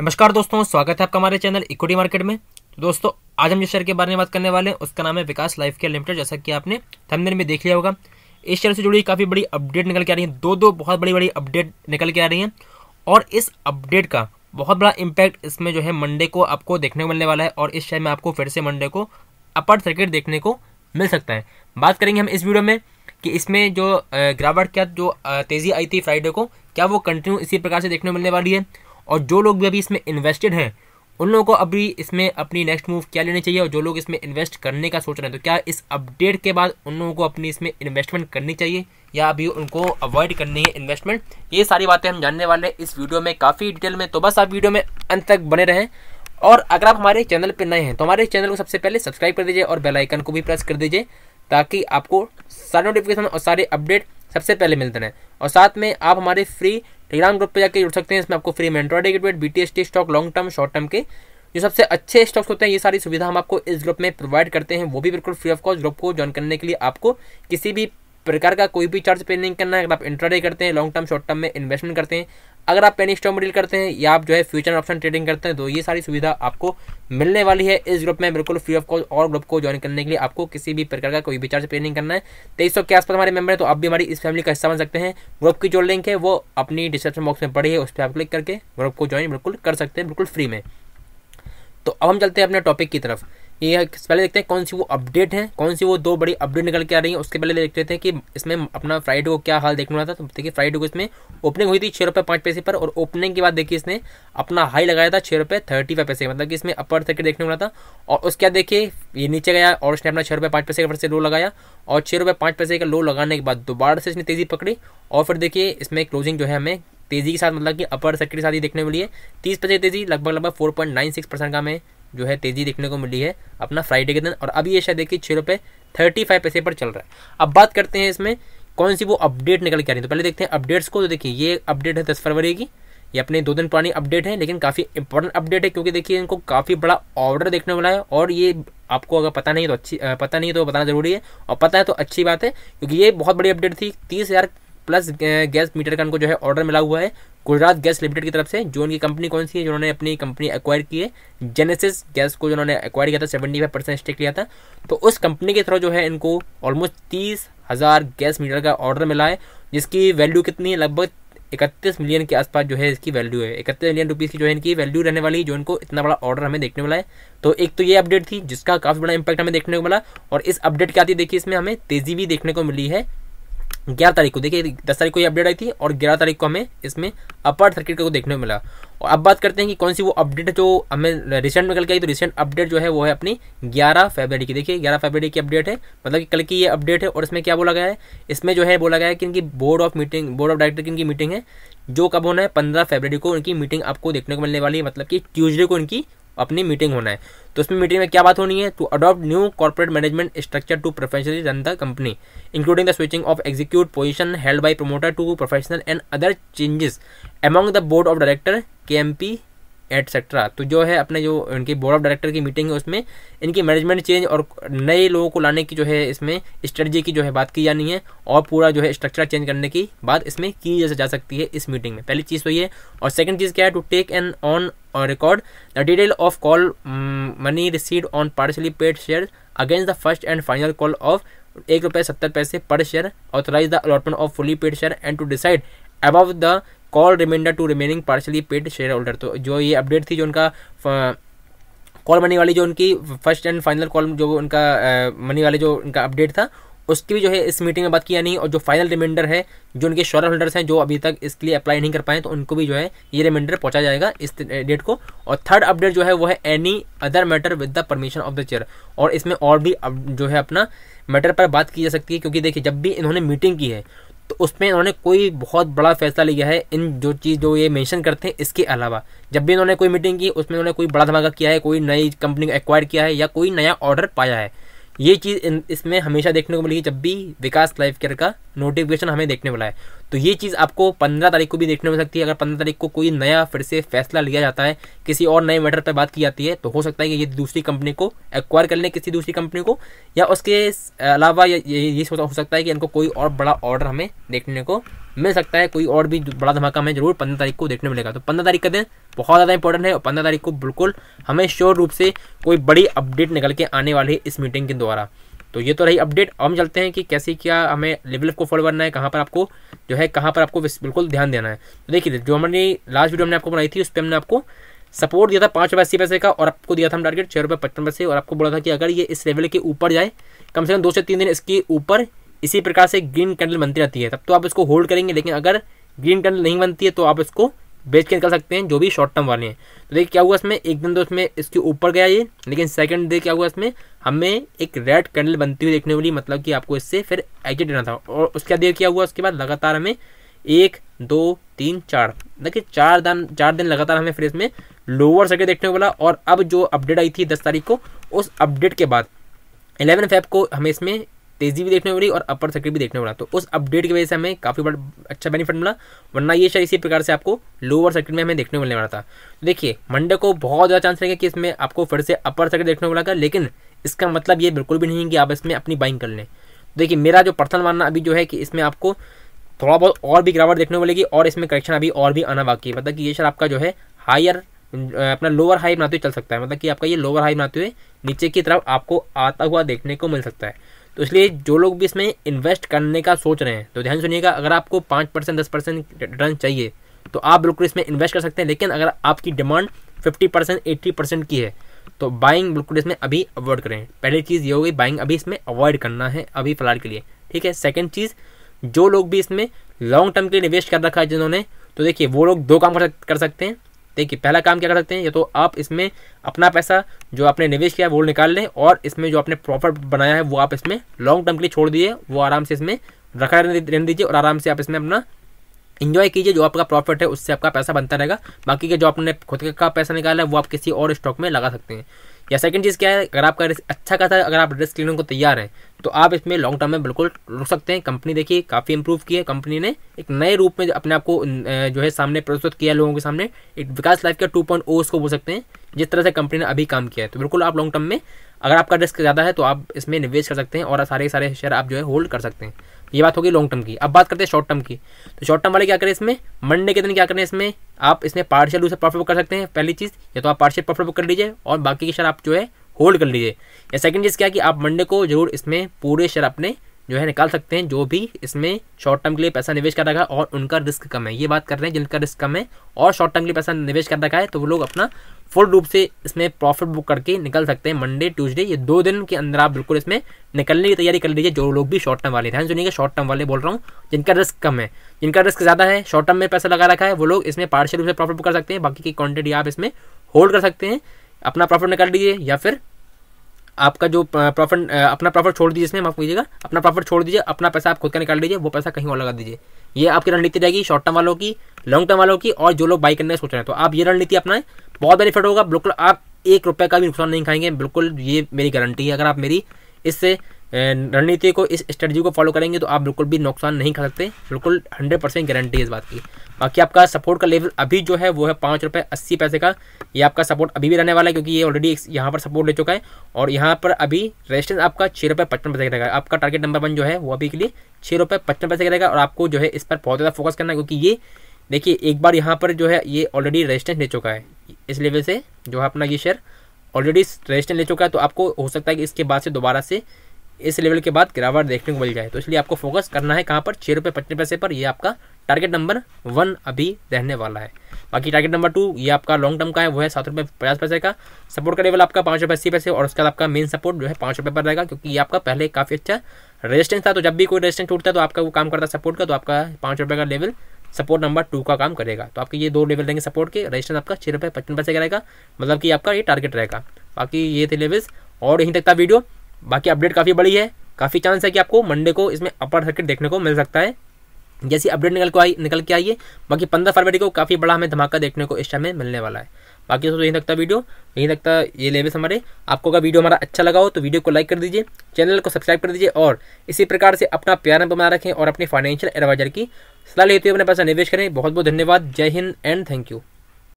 नमस्कार दोस्तों स्वागत है आपका हमारे चैनल इक्विटी मार्केट में तो दोस्तों आज हम जिस शेयर के बारे में बात करने वाले हैं उसका नाम है विकास लाइफ केयर लिमिटेड जैसा कि आपने थंबनेल में देख लिया होगा इस शेयर से जुड़ी काफ़ी बड़ी अपडेट निकल के आ रही है दो दो बहुत बड़ी बड़ी अपडेट निकल के आ रही हैं और इस अपडेट का बहुत बड़ा इम्पैक्ट इसमें जो है मंडे को आपको देखने को मिलने वाला है और इस शेयर में आपको फिर से मंडे को अपर सर्किट देखने को मिल सकता है बात करेंगे हम इस वीडियो में कि इसमें जो गिरावट क्या जो तेज़ी आई थी फ्राइडे को क्या वो कंटिन्यू इसी प्रकार से देखने को मिलने वाली है और जो लोग भी अभी इसमें इन्वेस्टेड हैं उन लोगों को अभी इसमें अपनी नेक्स्ट मूव क्या लेनी चाहिए और जो लोग इसमें इन्वेस्ट करने का सोच रहे हैं तो क्या इस अपडेट के बाद उन लोगों को अपनी इसमें इन्वेस्टमेंट करनी चाहिए या अभी उनको अवॉइड करनी है इन्वेस्टमेंट ये सारी बातें हम जानने वाले हैं इस वीडियो में काफ़ी डिटेल में तो बस आप वीडियो में अंत तक बने रहें और अगर आप हमारे चैनल पर नए हैं तो हमारे चैनल को सबसे पहले सब्सक्राइब कर दीजिए और बेलाइकन को भी प्रेस कर दीजिए ताकि आपको सारे नोटिफिकेशन और सारे अपडेट सबसे पहले मिलते रहे और साथ में आप हमारे फ्री टेलीग्राम ग्रुप पर जाकर जुड़ सकते हैं इसमें आपको फ्री मेंटोर डेट B T S T stock long term short term के जो सबसे अच्छे स्टॉक्स होते हैं ये सारी सुविधा हम आपको इस ग्रुप में प्रोवाइड करते हैं वो भी बिल्कुल फ्री ऑफ कॉस्ट ग्रुप को ज्वाइन करने के लिए आपको किसी भी प्रकार का कोई भी चार्ज पे नहीं करना है अगर आप इंट्राडे करते हैं लॉन्ग टर्म शॉर्ट टर्म में इन्वेस्टमेंट करते हैं अगर आप पेनी स्टॉक में डील करते हैं या आप जो है फ्यूचर ऑप्शन ट्रेडिंग करते हैं तो ये सारी सुविधा आपको मिलने वाली है इस ग्रुप में बिल्कुल फ्री ऑफ कॉस्ट और ग्रुप को ज्वाइन करने के लिए आपको किसी भी प्रकार का कोई भी चार्ज पे नहीं करना है तेईस सौ के आसपास हमारे मेंबर है तो आप भी हमारी इस फैमिली का हिस्सा बन सकते हैं ग्रुप की जो लिंक है वो अपनी डिस्क्रिप्शन बॉक्स में पड़ी है उस पर आप क्लिक करके ग्रुप को ज्वाइन बिल्कुल कर सकते हैं बिल्कुल फ्री में तो अब हम चलते हैं अपने टॉपिक की तरफ ये पहले देखते हैं कौन सी वो अपडेट है कौन सी वो दो बड़ी अपडेट निकल के आ रही है उसके पहले देखते थे कि इसमें अपना फ्राइडे को क्या हाल देखने वाला था तो देखिए फ्राइडे को इसमें ओपनिंग हुई थी छः रुपये पाँच पैसे पर और ओपनिंग के बाद देखिए इसने अपना हाई लगाया था छः रुपये थर्टी फाइव पैसे मतलब कि इसमें अपर सर्किट देखने वाला था और उसके बाद देखिए ये नीचे गया और उसने अपना छः रुपये पाँच पैसे का फिर से लो लगाया और छः रुपये पाँच पैसे का लो लगाने के बाद दोबारा से इसने तेज़ी पकड़ी और फिर देखिए इसमें क्लोजिंग जो है हमें तेज़ी के साथ मतलब कि अपर सर्किट के साथ ही देखने मिली है तीस पैसे तेज़ी लगभग लगभग four point nine six percent का हमें जो है तेज़ी देखने को मिली है अपना फ्राइडे के दिन और अभी ये शायद देखिए छः रुपये थर्टी फाइव पैसे पर चल रहा है अब बात करते हैं इसमें कौन सी वो अपडेट निकल के आ रही है तो पहले देखते हैं अपडेट्स को तो देखिए ये अपडेट है दस फरवरी की ये अपने दो दिन पुरानी अपडेट है लेकिन काफ़ी इंपॉर्टेंट अपडेट है क्योंकि देखिए इनको काफ़ी बड़ा ऑर्डर देखने वाला है और ये आपको अगर पता नहीं तो अच्छी पता नहीं तो बताना ज़रूरी है और पता है तो अच्छी बात है क्योंकि ये बहुत बड़ी अपडेट थी तीस हज़ार प्लस गैस मीटर का उनको जो है ऑर्डर मिला हुआ है गुजरात गैस लिमिटेड की तरफ से जो उनकी कंपनी कौन सी है जिन्होंने अपनी कंपनी एक्वायर की है जेनेसिस गैस को जिन्होंने एक्वायर किया था सेवेंटी फाइव परसेंट स्टेक लिया था तो उस कंपनी के थ्रू जो है इनको ऑलमोस्ट तीस हज़ार गैस मीटर का ऑर्डर मिला है जिसकी वैल्यू कितनी है लगभग इकतीस मिलियन के आसपास जो है इसकी वैल्यू है इकतीस मिलियन रुपीज़ की जो है इनकी वैल्यू रहने वाली है जो इनको इतना बड़ा ऑर्डर हमें देखने वाला है तो एक तो ये अपडेट थी जिसका काफ़ी बड़ा इंपैक्ट हमें देखने को मिला और इस अपडेट के आती देखिए इसमें हमें तेज़ी भी देखने को मिली है ग्यारह तारीख को देखिए दस तारीख को ये अपडेट आई थी और ग्यारह तारीख को हमें इसमें अपर सर्किट को देखने को मिला और अब बात करते हैं कि कौन सी वो अपडेट जो हमें रिसेंट में कल की आई तो रिसेंट अपडेट जो है वो है अपनी ग्यारह फरवरी की देखिए ग्यारह फरवरी की अपडेट है मतलब कि कल की ये अपडेट है और इसमें क्या बोला गया है इसमें जो है बोला गया है कि इनकी board of meeting board of director की इनकी मीटिंग है जो कब होना है पंद्रह फरवरी को इनकी मीटिंग आपको देखने को मिलने वाली है मतलब कि ट्यूजडे को इनकी अपनी मीटिंग होना है तो उसमें मीटिंग में क्या बात होनी है to adopt new corporate management structure to professionally run the company including the switching of execute position held by promoter to professional and other changes among the board of director के M P etcetera तो जो है अपने जो इनकी board of director की meeting है उसमें इनकी मैनेजमेंट चेंज और नए लोगों को लाने की जो है इसमें स्ट्रेटजी की जो है बात की जानी है और पूरा जो है स्ट्रक्चर चेंज करने की बात इसमें की जा सकती है इस मीटिंग में पहली चीज़ तो ये और सेकेंड चीज़ क्या है to take an on record the detail of call money receive on partly paid share against the first and final call of एक रुपये सत्तर पैसे पर share authorize the allotment of fully paid share and to decide above the call reminder to remaining partly paid share holder तो जो ये update थी जो उनका कॉल मनी वाली जो उनकी फर्स्ट एंड फाइनल कॉल जो उनका मनी वाले जो उनका अपडेट था उसकी भी जो है इस मीटिंग में बात किया नहीं और जो फाइनल रिमाइंडर है जो उनके शेयर होल्डर्स हैं जो अभी तक इसके लिए अप्लाई नहीं कर पाए तो उनको भी जो है ये रिमाइंडर पहुंचा जाएगा इस डेट को और थर्ड अपडेट जो है वो है any other matter with the permission of the chair और इसमें और भी जो है अपना मैटर पर बात की जा सकती है क्योंकि देखिए जब भी इन्होंने मीटिंग की है उसमें इन्होंने कोई बहुत बड़ा फैसला लिया है इन जो चीज़ जो ये मेंशन करते हैं इसके अलावा जब भी इन्होंने कोई मीटिंग की उसमें इन्होंने कोई बड़ा धमाका किया है कोई नई कंपनी को एक्वायर किया है या कोई नया ऑर्डर पाया है ये चीज़ इसमें हमेशा देखने को मिलेगी जब भी विकास लाइफ केयर का नोटिफिकेशन हमें देखने वाला है तो ये चीज़ आपको पंद्रह तारीख को भी देखने मिल सकती है अगर पंद्रह तारीख को कोई नया फिर से फैसला लिया जाता है किसी और नए मैटर पर बात की जाती है तो हो सकता है कि ये दूसरी कंपनी को एक्वायर कर लें किसी दूसरी कंपनी को या उसके अलावा ये, ये, ये हो सकता है कि इनको कोई और बड़ा ऑर्डर हमें देखने को मिल सकता है कोई और भी बड़ा धमाका हमें जरूर पंद्रह तारीख को देखने मिलेगा तो पंद्रह तारीख का दिन बहुत ज़्यादा इंपॉर्टेंट है और पंद्रह तारीख को बिल्कुल हमें श्योर रूप से कोई बड़ी अपडेट निकल के आने वाली है इस मीटिंग के द्वारा तो ये तो रही अपडेट हम चलते हैं कि कैसे क्या हमें लेवल को फॉलो करना है कहाँ पर आपको जो है कहाँ पर आपको बिल्कुल ध्यान देना है तो देखिए जो हमने लास्ट वीडियो हमने आपको बनाई थी उस पर हमने आपको सपोर्ट दिया था पाँच रुपये अस्सी पैसे का और आपको दिया था हम टारगेट छः रुपये पचपन पैसे और आपको बोला था कि अगर ये इस लेवल के ऊपर जाए कम से कम दो से तीन दिन इसके ऊपर इसी प्रकार से ग्रीन कैंडल बनती रहती है तब तो आप इसको होल्ड करेंगे लेकिन अगर ग्रीन कैंडल नहीं बनती है तो आप इसको बेच के निकल सकते हैं जो भी शॉर्ट टर्म वाले हैं तो देखिए क्या हुआ इसमें एक दिन तो इसमें इसके ऊपर गया ये लेकिन सेकंड डे क्या हुआ इसमें हमें एक रेड कैंडल बनती हुई देखने वाली मतलब कि आपको इससे फिर एग्जिट लेना था और उसका बाद क्या हुआ उसके बाद लगातार हमें एक दो तीन चार देखिए चार दिन चार दिन लगातार हमें फिर इसमें लोअर सर्किट देखने को मिला और अब जो अपडेट आई थी दस तारीख को उस अपडेट के बाद इलेवन फेब को हमें इसमें तेज़ी भी देखने को मिली और अपर सर्किट भी देखने को मिला तो उस अपडेट की वजह से हमें काफ़ी बड़ा अच्छा बेनिफिट मिला वरना ये शायद इसी प्रकार से आपको लोअर सर्किट में हमें देखने को मिलने वाला था तो देखिए मंडे को बहुत ज़्यादा चांस रहेगा कि इसमें आपको फिर से अपर सर्किट देखने को मिलेगा लेकिन इसका मतलब ये बिल्कुल भी नहीं कि आप इसमें अपनी बाइंग कर लें तो देखिए मेरा जो पर्सनल मानना अभी जो है कि इसमें आपको थोड़ा बहुत और भी गिरावट देखने को मिलेगी और इसमें करेक्शन अभी और भी आना बाकी है मतलब कि ये शायद आपका जो है हायर अपना लोअर हाई बनाते हुए चल सकता है मतलब कि आपका ये लोअर हाई बनाते हुए नीचे की तरफ आपको आता हुआ देखने को मिल सकता है तो इसलिए जो लोग भी इसमें इन्वेस्ट करने का सोच रहे हैं तो ध्यान सुनिएगा अगर आपको पाँच परसेंट दस परसेंट रिटर्न चाहिए तो आप बिल्कुल इसमें इन्वेस्ट कर सकते हैं लेकिन अगर आपकी demand fifty percent eighty percent की है तो बाइंग बिल्कुल इसमें अभी अवॉइड करें पहली चीज़ ये होगी बाइंग अभी इसमें अवॉइड करना है अभी फ़िलहाल के लिए ठीक है सेकेंड चीज़ जो लोग भी इसमें लॉन्ग टर्म के लिए निवेश कर रखा है जिन्होंने तो देखिए वो लोग दो काम कर सकते हैं देखिए पहला काम क्या कर सकते हैं या तो आप इसमें अपना पैसा जो आपने निवेश किया वो निकाल लें और इसमें जो आपने प्रॉफिट बनाया है वो आप इसमें लॉन्ग टर्म के लिए छोड़ दिए वो आराम से इसमें रखा रहने दीजिए और आराम से आप इसमें अपना इन्जॉय कीजिए जो आपका प्रॉफिट है उससे आपका पैसा बनता रहेगा बाकी के जो आपने खुद का पैसा निकाला है वो आप किसी और स्टॉक में लगा सकते हैं या सेकंड चीज़ क्या है अगर आपका रिस्क अच्छा खासा अगर आप रिस्क लेने को तैयार हैं तो आप इसमें लॉन्ग टर्म में बिल्कुल रुक सकते हैं कंपनी देखिए काफ़ी इंप्रूव की है कंपनी ने एक नए रूप में अपने आप को जो है सामने प्रस्तुत किया लोगों के सामने एक विकास लाइफ का टू पॉइंट ओ उसको बोल सकते हैं जिस तरह से कंपनी ने अभी काम किया है तो बिल्कुल आप लॉन्ग टर्म में अगर आपका रिस्क ज़्यादा है तो आप इसमें निवेश कर सकते हैं और सारे सारे शेयर आप जो है होल्ड कर सकते हैं ये बात होगी लॉन्ग टर्म की अब बात करते हैं शॉर्ट टर्म की तो शॉर्ट टर्म वाले क्या करें इसमें मंडे के दिन क्या करें इसमें आप इसमें पार्शियल रूप से प्रॉफिट बुक कर सकते हैं पहली चीज़ या तो आप पार्शियल प्रॉफिट बुक कर लीजिए और बाकी के शेयर आप जो है होल्ड कर लीजिए या सेकंड चीज़ क्या कि आप मंडे को जरूर इसमें पूरे शेयर अपने जो है निकाल सकते हैं जो भी इसमें शॉर्ट टर्म के लिए पैसा निवेश कर रखा है और उनका रिस्क कम है ये बात कर रहे हैं जिनका रिस्क कम है और शॉर्ट टर्म के लिए पैसा निवेश कर रखा है तो वो लोग अपना फुल रूप से इसमें प्रॉफिट बुक करके निकल सकते हैं मंडे ट्यूसडे ये दो दिन के अंदर आप बिल्कुल इसमें निकलने की तैयारी कर लीजिए जो लोग भी शॉर्ट टर्म वाले ध्यान सुनिए शॉर्ट टर्म वाले बोल रहा हूँ जिनका रिस्क कम है जिनका रिस्क ज़्यादा है शॉर्ट टर्म में पैसा लगा रखा है वो लोग इसमें पार्शियल रूप से प्रॉफिट बुक कर सकते हैं बाकी की क्वान्टिटी आप इसमें होल्ड कर सकते हैं अपना प्रॉफिट निकाल लीजिए या फिर आपका जो प्रॉफिट अपना प्रॉफिट छोड़ दीजिए इसमें माफ कीजिएगा अपना प्रॉफिट छोड़ दीजिए अपना पैसा आप खुद का निकाल लीजिए वो पैसा कहीं और लगा दीजिए ये आपकी रणनीति रहेगी शॉर्ट टर्म वालों की लॉन्ग टर्म वालों की और जो लोग बाई करने सोच रहे हैं तो आप ये रणनीति अपनाएं बहुत बेनिफिट होगा बिल्कुल आप एक रुपये का भी नुकसान नहीं खाएंगे बिल्कुल ये मेरी गारंटी है अगर आप मेरी इससे रणनीति को इस स्ट्रेटजी को फॉलो करेंगे तो आप बिल्कुल भी नुकसान नहीं खा सकते बिल्कुल हंड्रेड परसेंट गारंटी है इस बात की बाकी आपका सपोर्ट का लेवल अभी जो है वो है पाँच रुपये अस्सी पैसे का ये आपका सपोर्ट अभी भी रहने वाला है क्योंकि ये ऑलरेडी यहाँ पर सपोर्ट ले चुका है और यहाँ पर अभी रेजिस्टेंस आपका छः रुपये पचपन पैसे रहेगा आपका टारगेट नंबर वन जो है वो अभी के लिए छः रुपये पचपन पैसे का रहेगा और आपको जो है इस पर बहुत ज़्यादा फोकस करना है क्योंकि ये देखिए एक बार यहाँ पर जो है ये ऑलरेडी रजिस्टेंस ले चुका है इस लेवल से जो है अपना ये शेयर ऑलरेडी रेजिस्टेंस ले चुका है तो आपको हो सकता है कि इसके बाद से दोबारा से इस लेवल के बाद गिरावट देखने को मिल जाए तो इसलिए आपको फोकस करना है कहाँ पर छः रुपये पचपन पैसे पर ये आपका टारगेट नंबर वन अभी रहने वाला है बाकी टारगेट नंबर टू ये आपका लॉन्ग टर्म का है वो है सात रुपये पचास पैसे का सपोर्ट का लेवल आपका पाँच रुपये अस्सी पैसे और उसके बाद आपका मेन सपोर्ट जो है पाँच रुपये पर रहेगा क्योंकि ये आपका पहले काफ़ी अच्छा रेजिस्टेंस था तो जब भी कोई रेजिस्टेंस टूटता है तो आपका वो काम करता है सपोर्ट का तो आपका पाँच रुपये का लेवल सपोर्ट नंबर टू का काम करेगा तो आपके ये दो लेवल रहेंगे सपोर्ट के रजिस्टेंस आपका छः रुपये पचपन पैसे का रहेगा मतलब कि आपका ये टारगेट रहेगा बाकी ये थे लेवल्स और यहीं तक था वीडियो बाकी अपडेट काफ़ी बड़ी है काफ़ी चांस है कि आपको मंडे को इसमें अपर सर्किट देखने को मिल सकता है जैसी अपडेट निकल को आई निकल के आइए बाकी पंद्रह फरवरी को काफ़ी बड़ा हमें धमाका देखने को इस टाइम में मिलने वाला है बाकी दोस्तों यहीं तक था वीडियो यहीं तक था ये लेवे हमारे आपको अगर वीडियो हमारा अच्छा लगा हो तो वीडियो को लाइक कर दीजिए चैनल को सब्सक्राइब कर दीजिए और इसी प्रकार से अपना प्यार बना रखें और अपने फाइनेंशियल एडवाइजर की सलाह लेते हुए अपने पैसा निवेश करें बहुत बहुत धन्यवाद जय हिंद एंड थैंक यू